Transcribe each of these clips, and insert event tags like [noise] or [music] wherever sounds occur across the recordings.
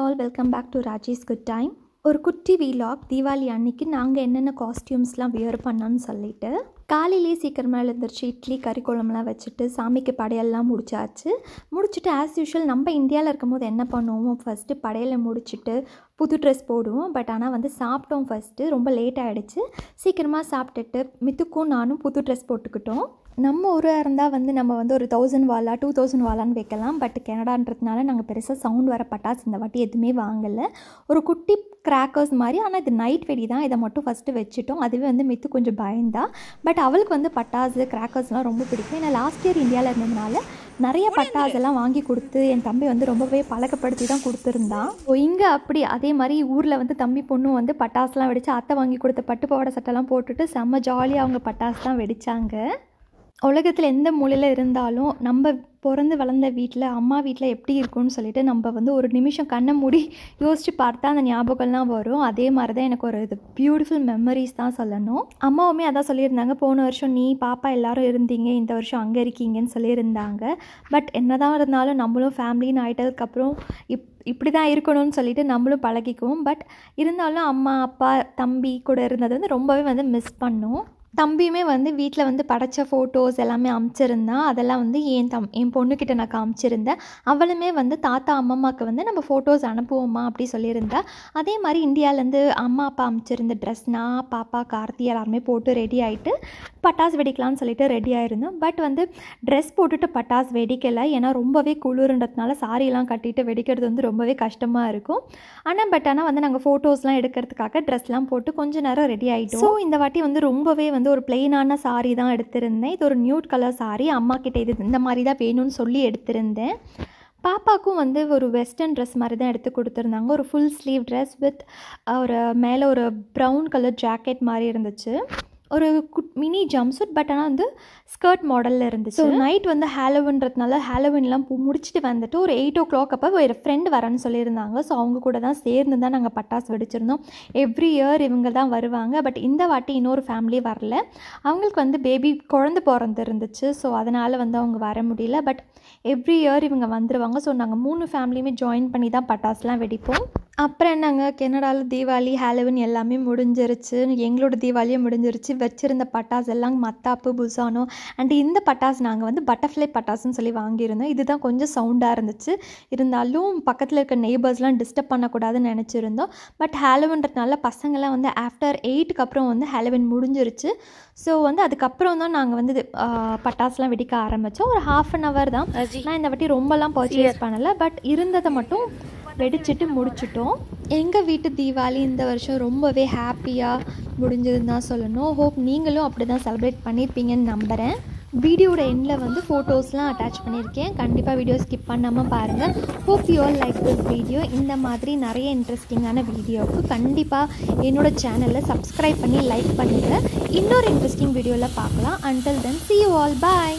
All welcome back to Rajesh good time ஒரு குட்டி vlog Deepavali அன்னைக்கு நாங்கள் என்னென்ன காஸ்டியூம்ஸ்லாம் வியர் பண்ணோன்னு சொல்லிட்டு காலையிலேயே சீக்கிரமாக எழுந்திரிச்சு இட்லி கறி குழம்புலாம் வச்சுட்டு சாமிக்கு படையெல்லாம் முடிச்சாச்சு முடிச்சுட்டு ஆஸ் யூஷுவல் நம்ம இந்தியாவில் இருக்கும் போது என்ன பண்ணுவோம் ஃபஸ்ட்டு படையலை முடிச்சுட்டு புது ட்ரெஸ் போடுவோம் பட் ஆனால் வந்து சாப்பிட்டோம் ஃபஸ்ட்டு ரொம்ப லேட் ஆகிடுச்சு சீக்கிரமாக சாப்பிட்டுட்டு மித்துக்கும் நானும் புது ட்ரெஸ் போட்டுக்கிட்டோம் நம்ம ஊராக இருந்தால் வந்து நம்ம வந்து ஒரு தௌசண்ட் வாலா டூ தௌசண்ட் வாலான்னு வைக்கலாம் பட் கனடான்றதுனால நாங்கள் பெருசாக சவுண்ட் வர பட்டாசு இந்த வாட்டி எதுவுமே வாங்கலை ஒரு குட்டி கிராக்கர்ஸ் மாதிரி ஆனால் இது நைட் வெடி தான் இதை மட்டும் ஃபஸ்ட்டு வச்சுட்டோம் அதுவே வந்து மித்து கொஞ்சம் பயந்தா பட் அவளுக்கு வந்து பட்டாசு கிராக்கர்ஸ்லாம் ரொம்ப பிடிக்கும் ஏன்னா லாஸ்ட் இயர் இந்தியாவில் இருந்ததுனால நிறைய பட்டாசெல்லாம் வாங்கி கொடுத்து என் தம்பி வந்து ரொம்பவே பழக்கப்படுத்தி தான் கொடுத்துருந்தான் ஸோ இங்கே அப்படி அதே மாதிரி ஊரில் வந்து தம்பி பொண்ணும் வந்து பட்டாசுலாம் வெடித்து அத்தை வாங்கி கொடுத்த பட்டு பாவாடை சட்டைலாம் போட்டுட்டு செம்ம ஜாலியாக அவங்க பட்டாசுலாம் வெடித்தாங்க உலகத்தில் எந்த மூலையில் இருந்தாலும் நம்ம பிறந்து வளர்ந்த வீட்டில் அம்மா வீட்டில் எப்படி இருக்கும்னு சொல்லிட்டு நம்ம வந்து ஒரு நிமிஷம் கண்ணை மூடி யோசித்து பார்த்தா அந்த ஞாபகம்லாம் வரும் அதே மாதிரி தான் எனக்கு ஒரு இது பியூட்டிஃபுல் மெமரிஸ் தான் சொல்லணும் அம்மாவுமே அதான் சொல்லியிருந்தாங்க போன வருஷம் நீ பாப்பா எல்லாரும் இருந்தீங்க இந்த வருஷம் அங்கே இருக்கீங்கன்னு சொல்லியிருந்தாங்க பட் என்ன தான் இருந்தாலும் நம்மளும் ஃபேமிலின்னு ஆகிட்டதுக்கப்புறம் இப் இப்படி தான் இருக்கணும்னு சொல்லிட்டு நம்மளும் பழகிக்குவோம் பட் இருந்தாலும் அம்மா அப்பா தம்பி கூட இருந்தது வந்து ரொம்பவே வந்து மிஸ் பண்ணோம் தம்பியுமே வந்து வீட்டில் வந்து படைத்த ஃபோட்டோஸ் எல்லாமே அமுச்சிருந்தான் அதெல்லாம் வந்து என் தம் என் பொண்ணுக்கிட்ட நான் காமிச்சிருந்தேன் அவளுமே வந்து தாத்தா அம்மம்மாவுக்கு வந்து நம்ம ஃபோட்டோஸ் அனுப்புவோம்மா அப்படி சொல்லியிருந்தா அதே மாதிரி இந்தியாவிலேருந்து அம்மா அப்பா அமைச்சிருந்த ட்ரெஸ் நான் பாப்பா கார்த்தி எல்லாருமே போட்டு ரெடி ஆகிட்டு பட்டாசு வெடிக்கலாம்னு சொல்லிட்டு ரெடி ஆகிருந்தோம் பட் வந்து ட்ரெஸ் போட்டுட்டு பட்டாஸ் வெடிக்கலை ஏன்னா ரொம்பவே குளிர்ன்றதுனால சாரியெல்லாம் கட்டிட்டு வெடிக்கிறது வந்து ரொம்பவே கஷ்டமாக இருக்கும் ஆனால் பட் ஆனால் வந்து நாங்கள் ஃபோட்டோஸ்லாம் எடுக்கிறதுக்காக ட்ரெஸ்லாம் போட்டு கொஞ்சம் நேரம் ரெடி ஆகிட்டோம் ஸோ இந்த வாட்டி வந்து ரொம்பவே வந்து வந்து ஒரு பிளெயினான சாரி தான் எடுத்திருந்தேன் இது ஒரு நியூட் கலர் சாரி அம்மா கிட்டே இது இந்த மாதிரி தான் வேணும்னு சொல்லி எடுத்திருந்தேன் பாப்பாக்கும் வந்து ஒரு வெஸ்டர்ன் ட்ரெஸ் மாதிரி தான் எடுத்து கொடுத்துருந்தாங்க ஒரு ஃபுல் ஸ்லீவ் ட்ரெஸ் வித் ஒரு மேலே ஒரு ப்ரௌன் கலர் ஜாக்கெட் மாதிரி இருந்துச்சு ஒரு good mini jumpsuit but ஆனால் வந்து ஸ்கர்ட் மாடலில் இருந்துச்சு ஸோ நைட் வந்து ஹாலோவின்றதுனால ஹாலோவின்லாம் முடிச்சுட்டு வந்துட்டு ஒரு எயிட் ஓ கிளாக் அப்போ ஒரு ஃப்ரெண்டு வரேன்னு சொல்லியிருந்தாங்க ஸோ அவங்க கூட தான் சேர்ந்து தான் நாங்கள் பட்டாசு வெடிச்சிருந்தோம் எவ்ரி இயர் இவங்க தான் வருவாங்க பட் இந்த வாட்டி இன்னொரு ஃபேமிலி வரல அவங்களுக்கு வந்து பேபி குழந்த பிறந்து இருந்துச்சு ஸோ அதனால் வந்து அவங்க வர முடியல பட் எவ்ரி இயர் இவங்க வந்துடுவாங்க ஸோ நாங்கள் மூணு ஃபேமிலியுமே ஜாயின் பண்ணி தான் பட்டாசுலாம் வெடிப்போம் அப்புறம் என்னங்க கெனடாவில் தீபாவளி ஹாலோவின் எல்லாமே முடிஞ்சிருச்சு எங்களோட தீபாவளியும் முடிஞ்சிருச்சு வச்சுருந்த பட்டாசு எல்லாம் மத்தாப்பு புசானோ அண்டு இந்த பட்டாஸ் நாங்கள் வந்து பட்டர்ஃப்ளை பட்டாசுன்னு சொல்லி வாங்கியிருந்தோம் இதுதான் கொஞ்சம் சவுண்டாக இருந்துச்சு இருந்தாலும் பக்கத்தில் இருக்க நெய்பர்ஸ்லாம் டிஸ்டர்ப் பண்ணக்கூடாதுன்னு நினச்சிருந்தோம் பட் ஹாலோவின்றதுனால பசங்கள்லாம் வந்து ஆஃப்டர் எயிட்டுக்கு அப்புறம் வந்து ஹாலோவின் முடிஞ்சிருச்சு ஸோ வந்து அதுக்கப்புறம் தான் நாங்கள் வந்து பட்டாசுலாம் வெடிக்க ஆரம்பித்தோம் ஒரு ஹாஃப் அன் ஹவர் தான் நான் இந்த வாட்டி ரொம்பலாம் பர்ச்சேஸ் பண்ணலை பட் இருந்ததை மட்டும் வெடிச்சிட்டு முடிச்சிட்டோம் எங்கள் வீட்டு தீபாவளி இந்த வருஷம் ரொம்பவே ஹாப்பியாக முடிஞ்சதுன்னு தான் சொல்லணும் ஹோப் நீங்களும் அப்படி தான் செலிப்ரேட் பண்ணியிருப்பீங்கன்னு நம்புகிறேன் வீடியோட எண்டில் வந்து ஃபோட்டோஸ்லாம் அட்டாச் பண்ணியிருக்கேன் கண்டிப்பாக வீடியோ ஸ்கிப் பண்ணாமல் பாருங்கள் hope you all like this video இந்த மாதிரி நிறைய இன்ட்ரெஸ்டிங்கான வீடியோவுக்கு கண்டிப்பாக என்னோடய சேனலில் சப்ஸ்கிரைப் பண்ணி லைக் பண்ணுங்கள் இன்னொரு இன்ட்ரெஸ்டிங் வீடியோவில் பார்க்கலாம் until then see you all bye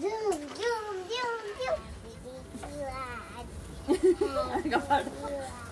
Zoom, zoom, zoom, zoom. [laughs]